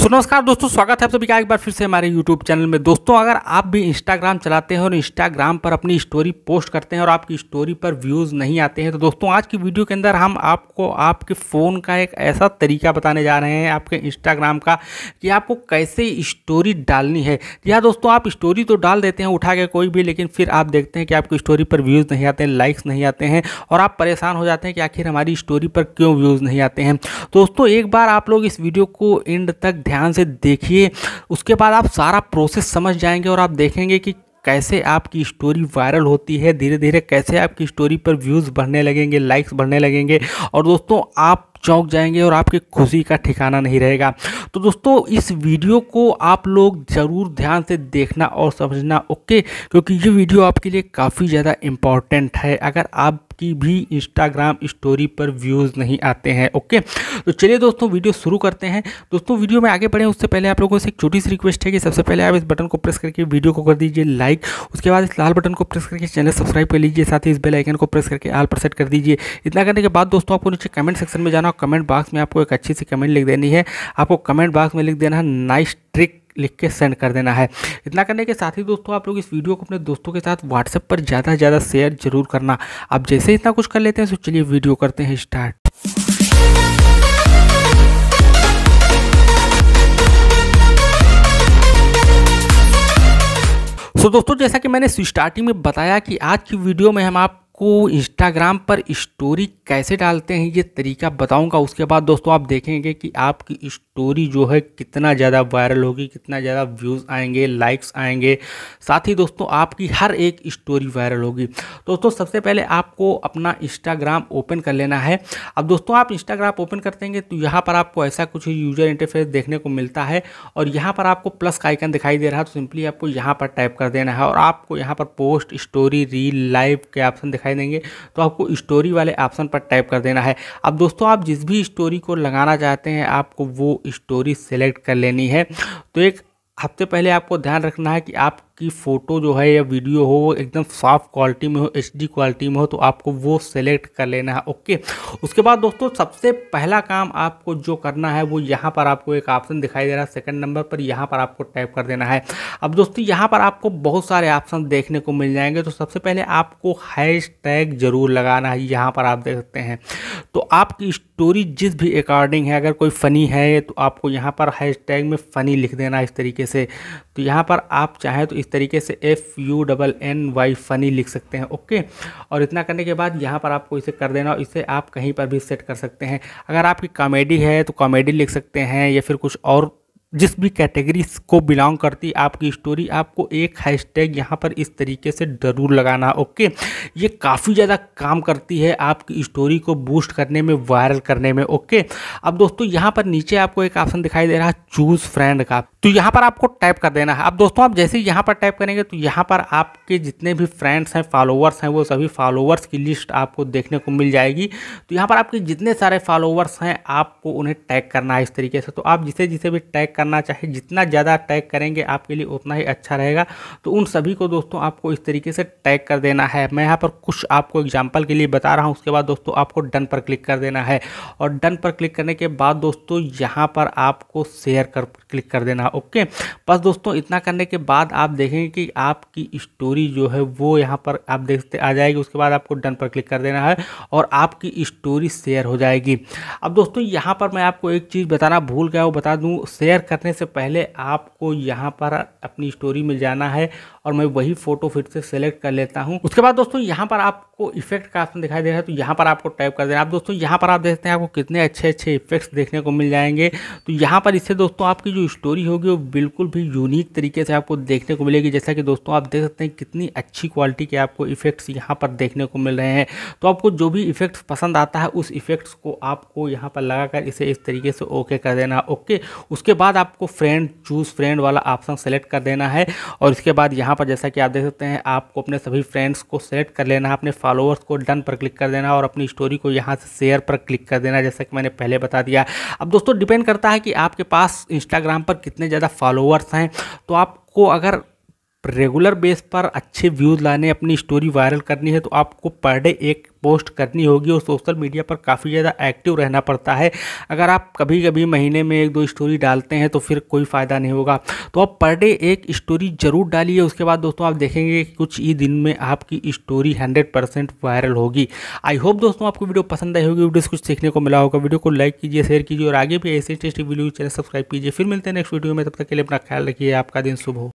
सो नमस्कार दोस्तों स्वागत है आप सभी का एक बार फिर से हमारे यूट्यूब चैनल में दोस्तों अगर आप भी इंस्टाग्राम चलाते हैं और इंस्टाग्राम पर अपनी स्टोरी पोस्ट करते हैं और आपकी स्टोरी पर व्यूज़ नहीं आते हैं तो दोस्तों आज की वीडियो के अंदर हम आपको आपके फ़ोन का एक ऐसा तरीका बताने जा रहे हैं आपके इंस्टाग्राम का कि आपको कैसे स्टोरी डालनी है या दोस्तों आप स्टोरी तो डाल देते हैं उठा के कोई भी लेकिन फिर आप देखते हैं कि आपकी स्टोरी पर व्यूज़ नहीं आते हैं लाइक्स नहीं आते हैं और आप परेशान हो जाते हैं कि आखिर हमारी स्टोरी पर क्यों व्यूज़ नहीं आते हैं दोस्तों एक बार आप लोग इस वीडियो को एंड तक ध्यान से देखिए उसके बाद आप सारा प्रोसेस समझ जाएंगे और आप देखेंगे कि कैसे आपकी स्टोरी वायरल होती है धीरे धीरे कैसे आपकी स्टोरी पर व्यूज़ बढ़ने लगेंगे लाइक्स बढ़ने लगेंगे और दोस्तों आप चौक जाएंगे और आपकी खुशी का ठिकाना नहीं रहेगा तो दोस्तों इस वीडियो को आप लोग ज़रूर ध्यान से देखना और समझना ओके क्योंकि ये वीडियो आपके लिए काफ़ी ज़्यादा इम्पॉर्टेंट है अगर आप की भी इंस्टाग्राम स्टोरी पर व्यूज़ नहीं आते हैं ओके तो चलिए दोस्तों वीडियो शुरू करते हैं दोस्तों वीडियो में आगे बढ़ें उससे पहले आप लोगों से एक छोटी सी रिक्वेस्ट है कि सबसे पहले आप इस बटन को प्रेस करके वीडियो को कर दीजिए लाइक उसके बाद इस लाल बटन को प्रेस करके चैनल सब्सक्राइब कर लीजिए साथ ही इस बेल आइकन को प्रेस करके आल पर सेट कर दीजिए इतना करने के बाद दोस्तों आपको नीचे कमेंट सेक्शन में जाना और कमेंट बॉक्स में आपको एक अच्छी सी कमेंट लिख देनी है आपको कमेंट बॉक्स में लिख देना है नाइस ट्रिक लिख के सेंड कर देना है इतना करने के साथ ही दोस्तों आप लोग इस वीडियो को अपने दोस्तों के साथ व्हाट्सएप पर ज़्यादा से ज़्यादा शेयर जरूर करना आप जैसे इतना कुछ कर लेते हैं तो चलिए वीडियो करते हैं स्टार्ट तो so, दोस्तों जैसा कि मैंने स्टार्टिंग में बताया कि आज की वीडियो में हम आप आपको इंस्टाग्राम पर स्टोरी कैसे डालते हैं ये तरीका बताऊंगा उसके बाद दोस्तों आप देखेंगे कि आपकी स्टोरी जो है कितना ज़्यादा वायरल होगी कितना ज़्यादा व्यूज़ आएंगे लाइक्स आएंगे साथ ही दोस्तों आपकी हर एक स्टोरी वायरल होगी दोस्तों सबसे पहले आपको अपना इंस्टाग्राम ओपन कर लेना है अब दोस्तों आप इंस्टाग्राम ओपन कर देंगे तो यहाँ पर आपको ऐसा कुछ यूजर इंटरफेस देखने को मिलता है और यहाँ पर आपको प्लस का आइकन दिखाई दे रहा है तो सिंपली आपको यहाँ पर टाइप कर देना है और आपको यहाँ पर पोस्ट स्टोरी रील लाइव के ऑप्शन दिखाई दिखाई देंगे तो आपको स्टोरी वाले ऑप्शन पर टाइप कर देना है अब दोस्तों आप जिस भी स्टोरी को लगाना चाहते हैं आपको वो स्टोरी सेलेक्ट कर लेनी है तो एक हफ्ते पहले आपको ध्यान रखना है कि आप आपकी फ़ोटो जो है या वीडियो हो वो एकदम साफ क्वालिटी में हो एच क्वालिटी में हो तो आपको वो सेलेक्ट कर लेना है ओके उसके बाद दोस्तों सबसे पहला काम आपको जो करना है वो यहाँ पर आपको एक ऑप्शन दिखाई दे रहा है सेकेंड नंबर पर यहाँ पर आपको टाइप कर देना है अब दोस्तों यहाँ पर आपको बहुत सारे ऑप्शन देखने को मिल जाएंगे तो सबसे पहले आपको हैश टैग ज़रूर लगाना है यहाँ पर आप देख सकते हैं तो आपकी स्टोरी जिस भी अकॉर्डिंग है अगर कोई फ़नी है तो आपको यहाँ पर हैश टैग में फ़नी लिख देना इस तरीके से तो यहाँ पर आप चाहें तो इस तरीके से F U double N Y funny लिख सकते हैं ओके और इतना करने के बाद यहाँ पर आपको इसे कर देना और इसे आप कहीं पर भी सेट कर सकते हैं अगर आपकी कॉमेडी है तो कॉमेडी लिख सकते हैं या फिर कुछ और जिस भी कैटेगरी को बिलोंग करती आपकी स्टोरी आपको एक हैशटैग यहाँ पर इस तरीके से ज़रूर लगाना ओके ये काफ़ी ज़्यादा काम करती है आपकी स्टोरी को बूस्ट करने में वायरल करने में ओके अब दोस्तों यहाँ पर नीचे आपको एक ऑप्शन दिखाई दे रहा है चूज़ फ्रेंड का तो यहाँ पर आपको टाइप कर देना है अब दोस्तों आप जैसे ही यहाँ पर टाइप करेंगे तो यहाँ पर आपके जितने भी फ्रेंड्स हैं फॉलोवर्स हैं वो सभी फॉलोवर्स की लिस्ट आपको देखने को मिल जाएगी तो यहाँ पर आपके जितने सारे फॉलोअर्स हैं आपको उन्हें टैग करना है इस तरीके से तो आप जिसे जिसे भी टैग करना चाहिए जितना ज़्यादा टैग करेंगे आपके लिए उतना ही अच्छा रहेगा तो उन सभी को दोस्तों आपको इस तरीके से टैग कर देना है मैं यहाँ पर कुछ आपको एग्जाम्पल के लिए बता रहा हूँ उसके बाद दोस्तों आपको डन पर क्लिक कर देना है और डन पर क्लिक करने के बाद दोस्तों यहाँ पर आपको शेयर कर क्लिक कर देना है ओके बस दोस्तों इतना करने के बाद आप देखेंगे कि आपकी स्टोरी जो है वो यहाँ पर आप देखते आ जाएगी उसके बाद आपको डन पर क्लिक कर देना है और आपकी स्टोरी शेयर हो जाएगी अब दोस्तों यहाँ पर मैं आपको एक चीज़ बताना भूल गया वो बता दूँ शेयर करने से पहले आपको यहाँ पर अपनी स्टोरी में जाना है और मैं वही फ़ोटो फिर से सेलेक्ट कर लेता हूँ उसके बाद दोस्तों यहाँ पर आप आपको इफेक्ट का ऑप्शन दिखाई दे रहा है तो यहाँ पर आपको टाइप कर देना है आप दोस्तों यहाँ पर आप देखते हैं आपको कितने अच्छे अच्छे इफेक्ट्स देखने को मिल जाएंगे तो यहाँ पर इससे दोस्तों आपकी जो स्टोरी होगी वो बिल्कुल भी यूनिक तरीके से आपको देखने को मिलेगी जैसा कि दोस्तों आप देख सकते हैं कितनी अच्छी क्वालिटी के आपको इफेक्ट्स यहाँ पर देखने को मिल रहे हैं तो आपको जो भी इफेक्ट्स पसंद आता है उस इफेक्ट्स को आपको यहाँ पर कर इसे इस तरीके से ओके कर देना ओके उसके बाद आपको फ्रेंड चूज़ फ्रेंड वाला ऑप्शन सेलेक्ट कर देना है और इसके बाद यहाँ पर जैसा कि आप देख सकते हैं आपको अपने सभी फ्रेंड्स को सेलेक्ट कर लेना है अपने फॉलोअर्स को डन पर क्लिक कर देना और अपनी स्टोरी को यहाँ से शेयर पर क्लिक कर देना जैसा कि मैंने पहले बता दिया अब दोस्तों डिपेंड करता है कि आपके पास इंस्टाग्राम पर कितने ज़्यादा फॉलोअर्स हैं तो आपको अगर रेगुलर बेस पर अच्छे व्यूज़ लाने अपनी स्टोरी वायरल करनी है तो आपको पर डे एक पोस्ट करनी होगी और सोशल मीडिया पर काफ़ी ज़्यादा एक्टिव रहना पड़ता है अगर आप कभी कभी महीने में एक दो स्टोरी डालते हैं तो फिर कोई फ़ायदा नहीं होगा तो आप पर डे एक स्टोरी ज़रूर डालिए उसके बाद दोस्तों आप देखेंगे कुछ ही दिन में आपकी स्टोरी हंड्रेड परसेंट वायरल होगी आई होप दोस्तों आपको वीडियो पसंद आई होगी वीडियो से कुछ सीखने को मिला होगा वीडियो को लाइक कीजिए शेयर कीजिए और आगे भी ऐसे टेस्टी वीडियो चैनल सब्सक्राइब कीजिए फिर मिलते हैं नेक्स्ट वीडियो में तब तक के लिए अपना ख्याल रखिए आपका दिन शुभ हो